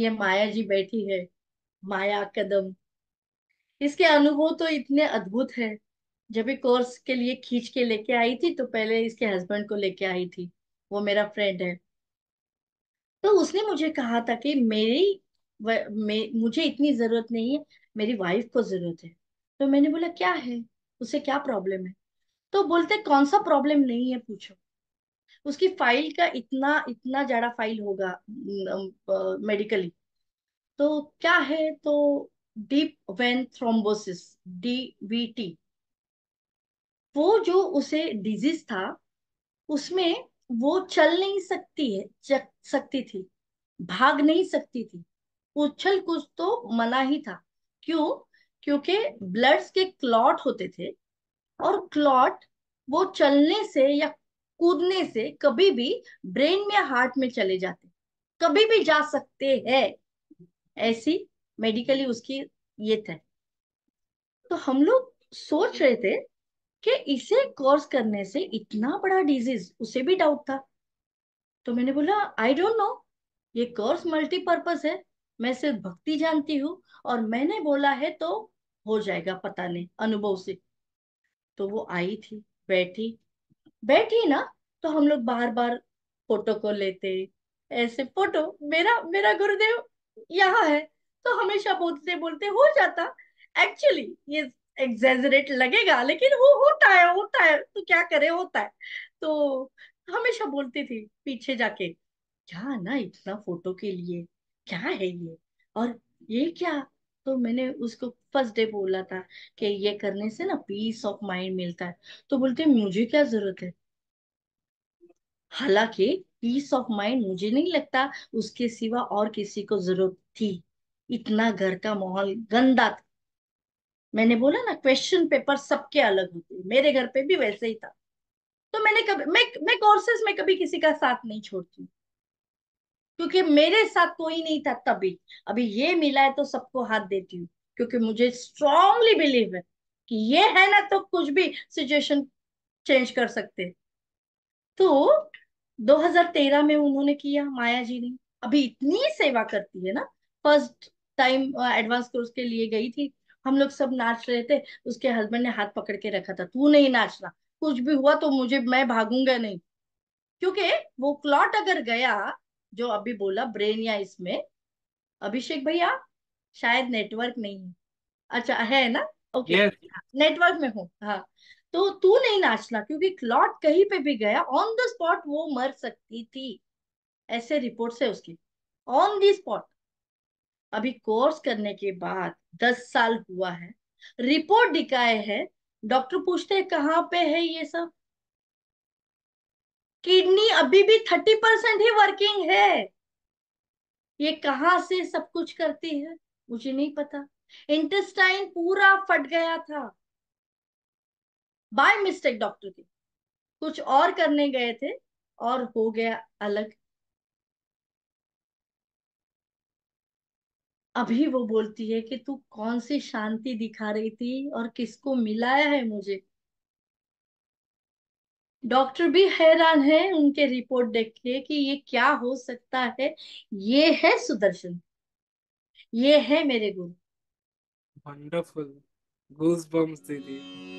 ये माया जी बैठी है माया कदम इसके अनुभव तो इतने अद्भुत है जब भी कोर्स के लिए खींच के लेके आई थी तो पहले इसके हस्बैंड को लेके आई थी वो मेरा फ्रेंड है तो उसने मुझे कहा था कि मेरी मे, मुझे इतनी जरूरत नहीं है मेरी वाइफ को जरूरत है तो मैंने बोला क्या है उसे क्या प्रॉब्लम है तो बोलते कौन सा प्रॉब्लम नहीं है पूछो उसकी फाइल का इतना इतना ज्यादा फाइल होगा मेडिकली तो क्या है तो डीप वेन थ्रोम्बोसिस डीवीटी वो जो उसे डिजीज था उसमें वो चल नहीं सकती है चक, सकती थी भाग नहीं सकती थी उछल कुछ तो मना ही था क्यों क्योंकि ब्लड्स के क्लॉट होते थे और क्लॉट वो चलने से या कूदने से कभी भी ब्रेन में हार्ट में चले जाते कभी भी जा सकते हैं ऐसी मेडिकली उसकी ये थे तो हम लोग सोच रहे थे कि इसे कोर्स करने से इतना बड़ा डिजीज उसे भी डाउट था तो मैंने बोला आई डोंट नो ये कोर्स मल्टीपर्पज है मैं सिर्फ भक्ति जानती हूँ और मैंने बोला है तो हो जाएगा पता नहीं अनुभव से तो वो आई थी बैठी बैठी ना तो हम लोग बार बार फोटो को लेते ऐसे फोटो मेरा मेरा गुरुदेव यहाँ है तो हमेशा बोलते बोलते हो जाता एक्चुअली ये एग्जेजरेट लगेगा लेकिन वो होता है होता है तो क्या करे होता है तो हमेशा बोलती थी पीछे जाके क्या ना इतना फोटो के लिए क्या है ये और ये क्या तो मैंने उसको फर्स्ट डे बोला था कि ये करने से ना पीस ऑफ माइंड मिलता है तो बोलते मुझे क्या जरूरत है हालांकि पीस ऑफ माइंड मुझे नहीं लगता उसके सिवा और किसी को जरूरत थी इतना घर का माहौल गंदा था मैंने बोला ना क्वेश्चन पेपर सबके अलग होते मेरे घर पे भी वैसे ही था तो मैंने कभी मैं मैं कोर्सेज में कभी किसी का साथ नहीं छोड़ती क्योंकि मेरे साथ कोई नहीं था तभी अभी ये मिला है तो सबको हाथ देती हूँ क्योंकि मुझे स्ट्रांगली बिलीव है कि ये है ना तो कुछ भी सिचुएशन चेंज कर सकते तो 2013 में उन्होंने किया माया जी ने अभी इतनी सेवा करती है ना फर्स्ट टाइम एडवांस कोर्स के लिए गई थी हम लोग सब नाच रहे थे उसके हस्बैंड ने हाथ पकड़ के रखा था तू नहीं नाचना कुछ भी हुआ तो मुझे मैं भागूंगा नहीं क्योंकि वो क्लॉट अगर गया जो अभी बोला ब्रेन या इसमें अभिषेक भैया शायद नेटवर्क नहीं है अच्छा है ना ओके okay. yes. नेटवर्क में हो हाँ तो तू नहीं नाचना क्योंकि क्लॉट कहीं पे भी गया ऑन द स्पॉट वो मर सकती थी ऐसे रिपोर्ट है उसकी ऑन द स्पॉट अभी कोर्स करने के बाद दस साल हुआ है रिपोर्ट दिखाए है डॉक्टर पूछते हैं कहाँ पे है ये सब किडनी अभी भी थर्टी परसेंट ही वर्किंग है ये कहाँ से सब कुछ करती है मुझे नहीं पता इंटेस्टाइन पूरा फट गया था बाय मिस्टेक डॉक्टर की कुछ और करने गए थे और हो गया अलग अभी वो बोलती है कि तू कौन सी शांति दिखा रही थी और किसको मिलाया है मुझे डॉक्टर भी हैरान है उनके रिपोर्ट देख के कि ये क्या हो सकता है ये है सुदर्शन ये है मेरे गुरु वंडरफुल गूज बम्स दीदी